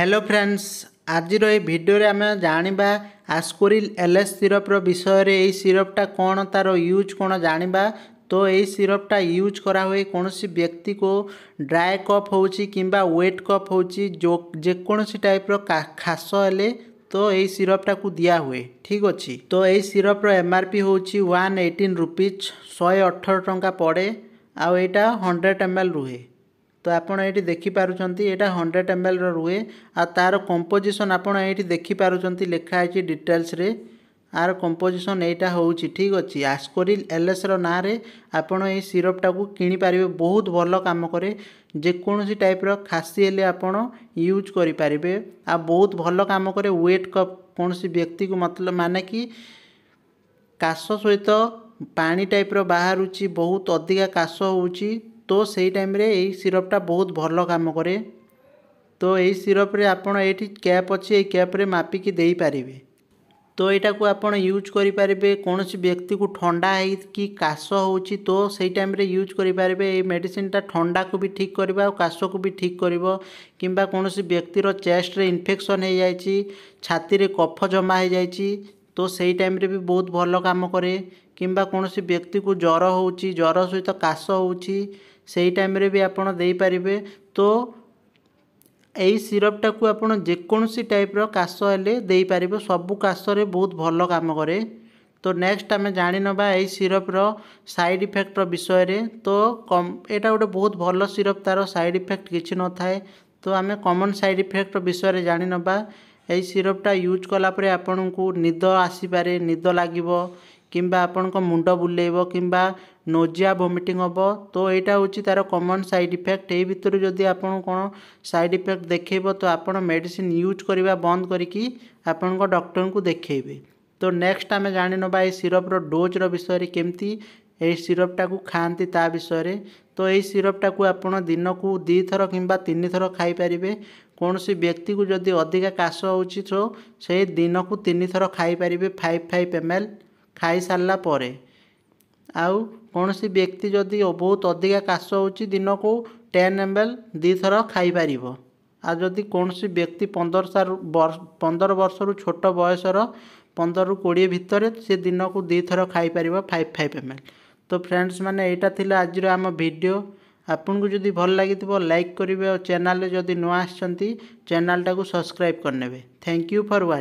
hello friends ଆଜିର ଏହି ଭିଡ଼ିଓରେ ଆମେ ଜାଣିବା ଆସ୍କୋରିଲ୍ ଏଲ୍ ଏସ୍ ସିରପ୍ର ବିଷୟରେ ଏହି ସିରପ୍ଟା କ'ଣ ତା'ର ୟୁଜ୍ କ'ଣ ଜାଣିବା ତ ଏହି ସିରପ୍ଟା ୟୁଜ୍ କରାହୁଏ କୌଣସି ବ୍ୟକ୍ତିକୁ ଡ୍ରାଏ କଫ୍ ହେଉଛି କିମ୍ବା ୱେଟ୍ କଫ୍ ହେଉଛି ଯେକୌଣସି ଟାଇପ୍ର ଖାସ ହେଲେ तो यही सिरपटा को दिया हुए ठीक अच्छे तो यही सिरप्र एम आर पी हूँ वन एटीन रुपीज शहे अठर टा पड़े आईटा हंड्रेड एम एल रुहे তো ଆପଣ ଏଇଠି ଦେଖିପାରୁଛନ୍ତି ଏଇଟା ହଣ୍ଡ୍ରେଡ଼ ଏମ୍ଏଲ୍ର ରୁହେ ଆଉ ତା'ର କମ୍ପୋଜିସନ୍ ଆପଣ ଏଇଠି ଦେଖିପାରୁଛନ୍ତି ଲେଖା ହେଇଛି ଡିଟେଲ୍ସରେ ଆର କମ୍ପୋଜିସନ୍ ଏଇଟା ହେଉଛି ଠିକ୍ ଅଛି ଆସ୍କୋରିଲ୍ ଏଲ୍ଏସ୍ର ନାଁରେ ଆପଣ ଏହି ସିରପ୍ଟାକୁ କିଣିପାରିବେ ବହୁତ ଭଲ କାମ କରେ ଯେକୌଣସି ଟାଇପ୍ର ଖାସି ହେଲେ ଆପଣ ୟୁଜ୍ କରିପାରିବେ ଆଉ ବହୁତ ଭଲ କାମ କରେ ୱେଟ୍ କପ୍ କୌଣସି ବ୍ୟକ୍ତିକୁ ମତଲବ ମାନେ କି କାଶ ସହିତ ପାଣି ଟାଇପ୍ର ବାହାରୁଛି ବହୁତ ଅଧିକା କାଶ ହେଉଛି তো ସେଇ ଟାଇମ୍ରେ ଏଇ ସିରପ୍ଟା ବହୁତ ଭଲ କାମ କରେ ତ ଏଇ ସିରପ୍ରେ ଆପଣ ଏଇଠି କ୍ୟାପ୍ ଅଛି ଏଇ କ୍ୟାପ୍ରେ ମାପିକି ଦେଇପାରିବେ ତ ଏଇଟାକୁ ଆପଣ ୟୁଜ୍ କରିପାରିବେ କୌଣସି ବ୍ୟକ୍ତିକୁ ଥଣ୍ଡା ହେଇକି କାଶ ହେଉଛି ତ ସେଇ ଟାଇମ୍ରେ ୟୁଜ୍ କରିପାରିବେ ଏଇ ମେଡ଼ିସିନଟା ଥଣ୍ଡାକୁ ବି ଠିକ୍ କରିବ ଆଉ କାଶକୁ ବି ଠିକ୍ କରିବ କିମ୍ବା କୌଣସି ବ୍ୟକ୍ତିର ଚେଷ୍ଟରେ ଇନଫେକ୍ସନ୍ ହେଇଯାଇଛି ଛାତିରେ କଫ ଜମା ହେଇଯାଇଛି ତ ସେଇ ଟାଇମ୍ରେ ବି ବହୁତ ଭଲ କାମ କରେ କିମ୍ବା କୌଣସି ବ୍ୟକ୍ତିକୁ ଜ୍ୱର ହେଉଛି ଜ୍ୱର ସହିତ କାଶ ହେଉଛି ସେଇ ଟାଇମ୍ରେ ବି ଆପଣ ଦେଇପାରିବେ ତ ଏଇ ସିରପ୍ଟାକୁ ଆପଣ ଯେକୌଣସି ଟାଇପ୍ର କାଶ ହେଲେ ଦେଇପାରିବେ ସବୁ କାଶରେ ବହୁତ ଭଲ କାମ କରେ ତ ନେକ୍ସଟ ଆମେ ଜାଣିନେବା ଏଇ ସିରପ୍ର ସାଇଡ଼୍ ଇଫେକ୍ଟର ବିଷୟରେ ତ ଏଇଟା ଗୋଟେ ବହୁତ ଭଲ ସିରପ୍ ତା'ର ସାଇଡ଼୍ ଇଫେକ୍ଟ କିଛି ନଥାଏ ତ ଆମେ କମନ୍ ସାଇଡ଼୍ ଇଫେକ୍ଟର ବିଷୟରେ ଜାଣିନେବା ଏହି ସିରପ୍ଟା ୟୁଜ୍ କଲାପରେ ଆପଣଙ୍କୁ ନିଦ ଆସିପାରେ ନିଦ ଲାଗିବ কিংবা আপনার মুন্ড বুলাইব কিংবা নোজিয়া ভমিটিং হব তো এইটা হচ্ছে তার কমন সাইড ইফেক্ট এই ভিতরে যদি আপনার কোণ সাইড ইফেক্ট দেখেব তো আপনার মেডিসিন ইউজ করা বন্ধ করি আপনার ডক্টর দেখেবে তো নেক্সট আমি জাঁ নেবা এই সিরপর ডোজর বিষয়ে কেমতি এই সিরপটাকে খাঁতি তা বিষয়ে তো এই সিরপটাকে আপনার দিনকু দুইথর কিংবা তিনিথর খাইপারে কৌশি ব্যক্তি যদি অধিকা কাশ হচ্ছে তো সেই দিনকু তিনিথর খাইপারে ফাইভ ফাইভ এম এল ଖାଇସାରିଲା ପରେ ଆଉ କୌଣସି ବ୍ୟକ୍ତି ଯଦି ବହୁତ ଅଧିକା କାଶ ହେଉଛି ଦିନକୁ ଟେନ୍ ଏମ୍ ଏଲ୍ ଦୁଇଥର ଖାଇପାରିବ ଆଉ ଯଦି କୌଣସି ବ୍ୟକ୍ତି ପନ୍ଦର ସାରୁ ପନ୍ଦର ବର୍ଷରୁ ଛୋଟ ବୟସର ପନ୍ଦରରୁ କୋଡ଼ିଏ ଭିତରେ ସେ ଦିନକୁ ଦୁଇଥର ଖାଇପାରିବ ଫାଇଭ୍ ଫାଇଭ୍ ଏମ୍ ଏଲ୍ ତ ଫ୍ରେଣ୍ଡସ୍ ମାନେ ଏଇଟା ଥିଲା ଆଜିର ଆମ ଭିଡ଼ିଓ ଆପଣଙ୍କୁ ଯଦି ଭଲ ଲାଗିଥିବ ଲାଇକ୍ କରିବେ ଆଉ ଚ୍ୟାନେଲ୍ରେ ଯଦି ନୂଆ ଆସିଛନ୍ତି ଚ୍ୟାନେଲ୍ଟାକୁ ସବସ୍କ୍ରାଇବ୍ କରିନେବେ ଥ୍ୟାଙ୍କ ୟୁ ଫର୍ ୱାଚିଂ